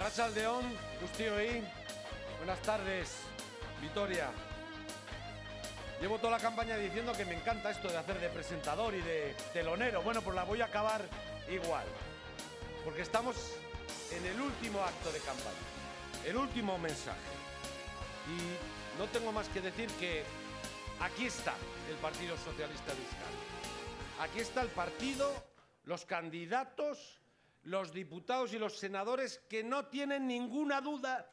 Arrachaldeón, y. buenas tardes, Vitoria. Llevo toda la campaña diciendo que me encanta esto de hacer de presentador y de telonero. Bueno, pues la voy a acabar igual. Porque estamos en el último acto de campaña, el último mensaje. Y no tengo más que decir que aquí está el Partido Socialista de Aquí está el partido, los candidatos los diputados y los senadores que no tienen ninguna duda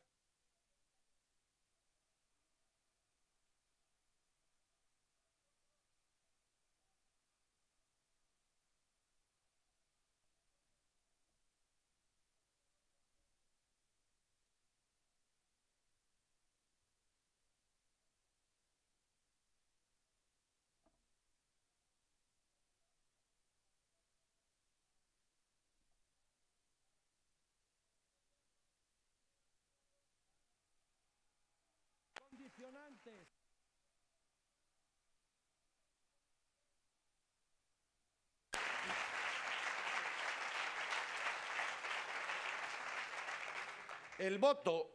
El voto,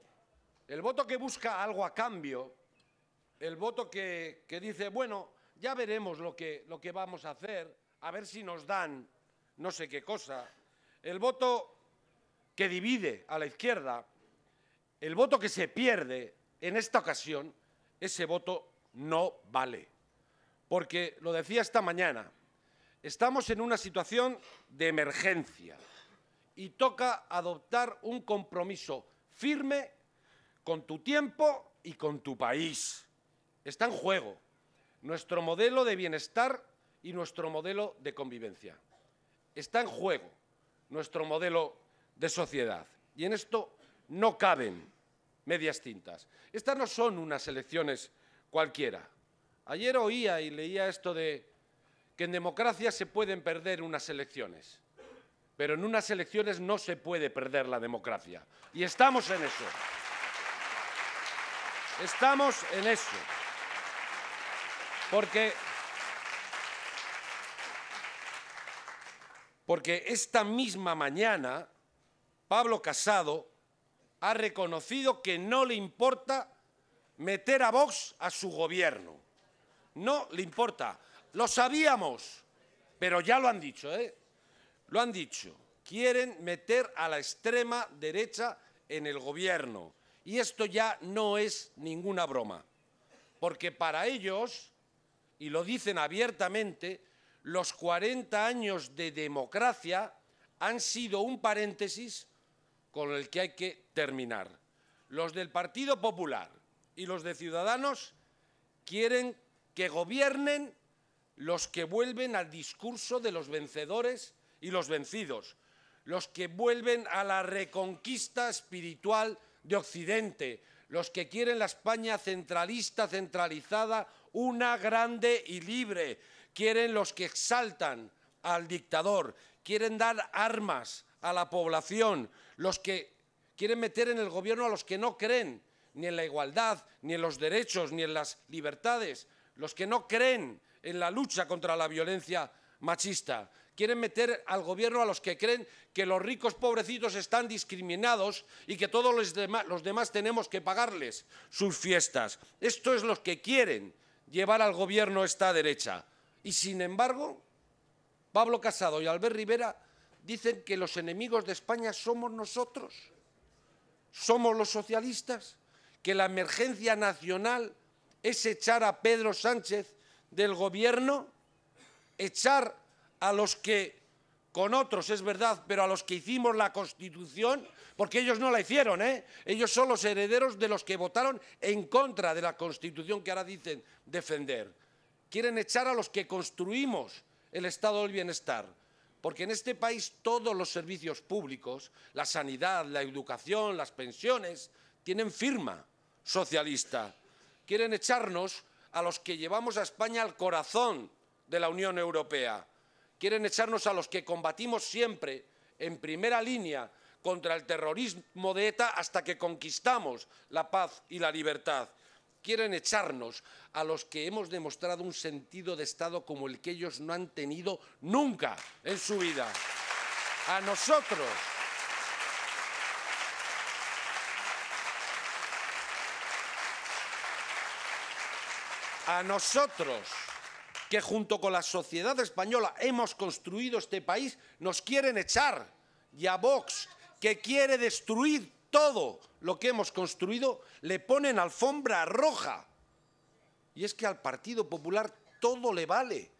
el voto que busca algo a cambio, el voto que, dice, bueno, ya veremos lo que, lo que vamos a hacer, a ver si nos dan no sé qué cosa, el voto que divide a la izquierda, el voto que se pierde en esta ocasión ese voto no vale. Porque, lo decía esta mañana, estamos en una situación de emergencia y toca adoptar un compromiso firme con tu tiempo y con tu país. Está en juego nuestro modelo de bienestar y nuestro modelo de convivencia. Está en juego nuestro modelo de sociedad. Y en esto no caben medias tintas. Estas no son unas elecciones cualquiera. Ayer oía y leía esto de que en democracia se pueden perder unas elecciones, pero en unas elecciones no se puede perder la democracia. Y estamos en eso. Estamos en eso. Porque, porque esta misma mañana, Pablo Casado ha reconocido que no le importa meter a Vox a su gobierno. No le importa. Lo sabíamos, pero ya lo han dicho, ¿eh? Lo han dicho. Quieren meter a la extrema derecha en el gobierno. Y esto ya no es ninguna broma. Porque para ellos, y lo dicen abiertamente, los 40 años de democracia han sido un paréntesis con el que hay que terminar. Los del Partido Popular y los de Ciudadanos quieren que gobiernen los que vuelven al discurso de los vencedores y los vencidos, los que vuelven a la reconquista espiritual de Occidente, los que quieren la España centralista, centralizada, una grande y libre, quieren los que exaltan al dictador, quieren dar armas a la población, los que quieren meter en el gobierno a los que no creen ni en la igualdad, ni en los derechos, ni en las libertades, los que no creen en la lucha contra la violencia machista. Quieren meter al gobierno a los que creen que los ricos pobrecitos están discriminados y que todos los, demás, los demás tenemos que pagarles sus fiestas. Esto es los que quieren llevar al gobierno esta derecha. Y sin embargo, Pablo Casado y Albert Rivera dicen que los enemigos de España somos nosotros, somos los socialistas, que la emergencia nacional es echar a Pedro Sánchez del gobierno, echar a los que, con otros es verdad, pero a los que hicimos la Constitución, porque ellos no la hicieron, ¿eh? ellos son los herederos de los que votaron en contra de la Constitución que ahora dicen defender. Quieren echar a los que construimos el Estado del Bienestar porque en este país todos los servicios públicos, la sanidad, la educación, las pensiones, tienen firma socialista. Quieren echarnos a los que llevamos a España al corazón de la Unión Europea. Quieren echarnos a los que combatimos siempre en primera línea contra el terrorismo de ETA hasta que conquistamos la paz y la libertad. Quieren echarnos a los que hemos demostrado un sentido de Estado como el que ellos no han tenido nunca en su vida. A nosotros, a nosotros que junto con la sociedad española hemos construido este país, nos quieren echar. Y a Vox, que quiere destruir todo lo que hemos construido, le ponen alfombra roja. Y es que al Partido Popular todo le vale,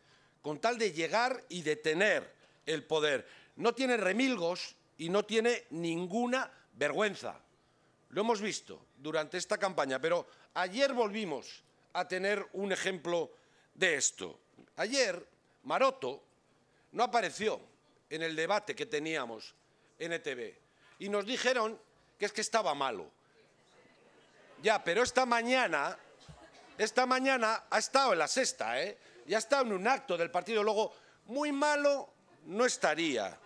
con tal de llegar y de tener el poder. No tiene remilgos y no tiene ninguna vergüenza. Lo hemos visto durante esta campaña, pero ayer volvimos a tener un ejemplo de esto. Ayer Maroto no apareció en el debate que teníamos en ETV y nos dijeron que es que estaba malo. Ya, pero esta mañana, esta mañana ha estado en la sexta, ¿eh? Ya ha estado en un acto del partido. Luego, muy malo no estaría.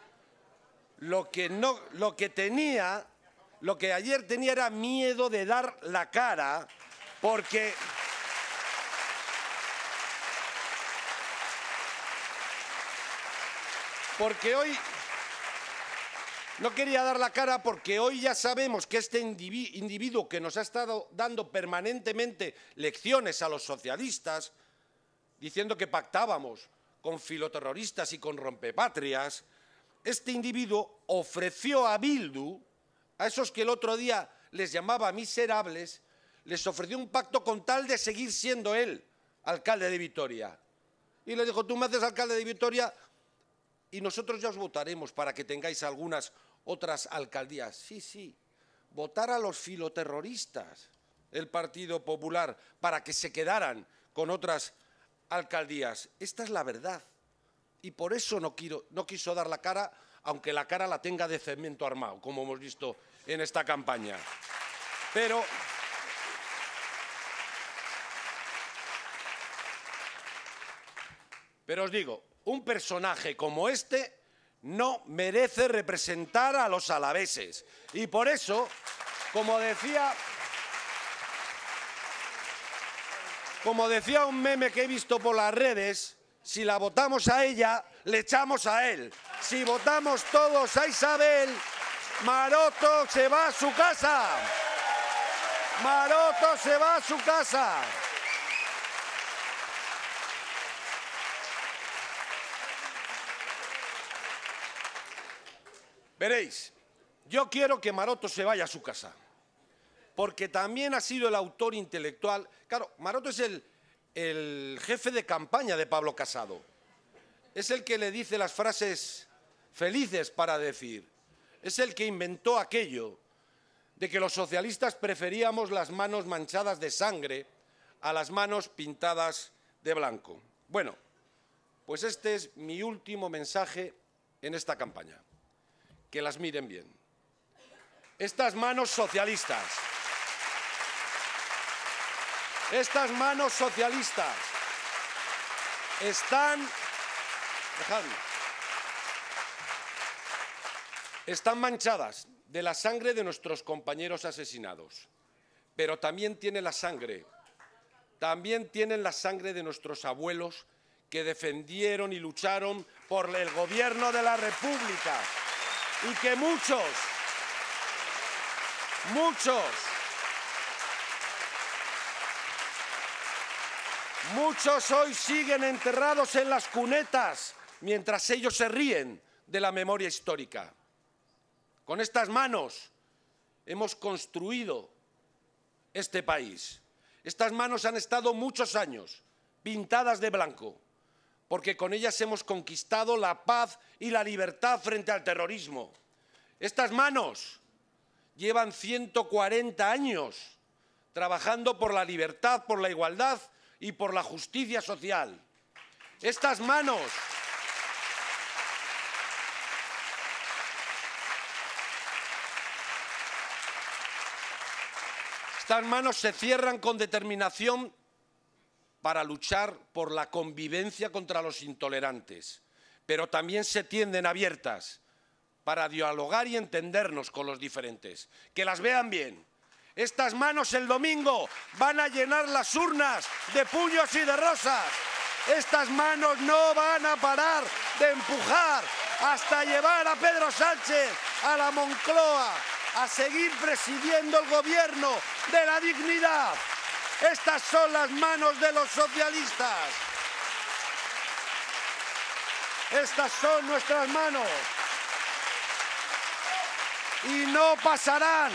Lo que, no, lo que tenía, lo que ayer tenía era miedo de dar la cara, porque... Porque hoy no quería dar la cara porque hoy ya sabemos que este individuo que nos ha estado dando permanentemente lecciones a los socialistas, diciendo que pactábamos con filoterroristas y con rompepatrias, este individuo ofreció a Bildu, a esos que el otro día les llamaba miserables, les ofreció un pacto con tal de seguir siendo él alcalde de Vitoria. Y le dijo, tú me haces alcalde de Vitoria y nosotros ya os votaremos para que tengáis algunas otras alcaldías. Sí, sí, votar a los filoterroristas, el Partido Popular, para que se quedaran con otras alcaldías. Esta es la verdad. Y por eso no, quiero, no quiso dar la cara, aunque la cara la tenga de cemento armado, como hemos visto en esta campaña. Pero... Pero os digo, un personaje como este no merece representar a los alaveses. Y por eso, como decía... Como decía un meme que he visto por las redes, si la votamos a ella, le echamos a él. Si votamos todos a Isabel, Maroto se va a su casa. Maroto se va a su casa. Veréis, yo quiero que Maroto se vaya a su casa, porque también ha sido el autor intelectual. Claro, Maroto es el, jefe de campaña de Pablo Casado. Es el que le dice las frases felices para decir. Es el que inventó aquello de que los socialistas preferíamos las manos manchadas de sangre a las manos pintadas de blanco. Bueno, pues este es mi último mensaje en esta campaña que las miren bien. Estas manos socialistas. Estas manos socialistas están... Están manchadas de la sangre de nuestros compañeros asesinados, pero también tienen la sangre, también tienen la sangre de nuestros abuelos que defendieron y lucharon por el gobierno de la República. Y que muchos, muchos, muchos hoy siguen enterrados en las cunetas mientras ellos se ríen de la memoria histórica. Con estas manos hemos construido este país. Estas manos han estado muchos años pintadas de blanco porque con ellas hemos conquistado la paz y la libertad frente al terrorismo. Estas manos llevan 140 años trabajando por la libertad, por la igualdad y por la justicia social. Estas manos... Estas manos se cierran con determinación para luchar por la convivencia contra los intolerantes, pero también se tienden abiertas para dialogar y entendernos con los diferentes. Que las vean bien. Estas manos el domingo van a llenar las urnas de puños y de rosas. Estas manos no van a parar de empujar hasta llevar a Pedro Sánchez a la Moncloa a seguir presidiendo el gobierno de la dignidad. Estas son las manos de los socialistas. Estas son nuestras manos. Y no pasarán.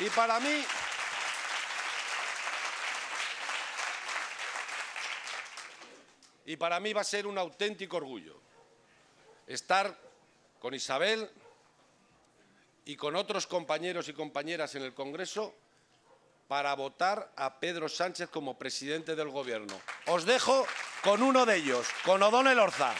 Y para mí, y para mí va a ser un auténtico orgullo estar con Isabel y con otros compañeros y compañeras en el Congreso para votar a Pedro Sánchez como presidente del Gobierno. Os dejo con uno de ellos, con Odón Elorza.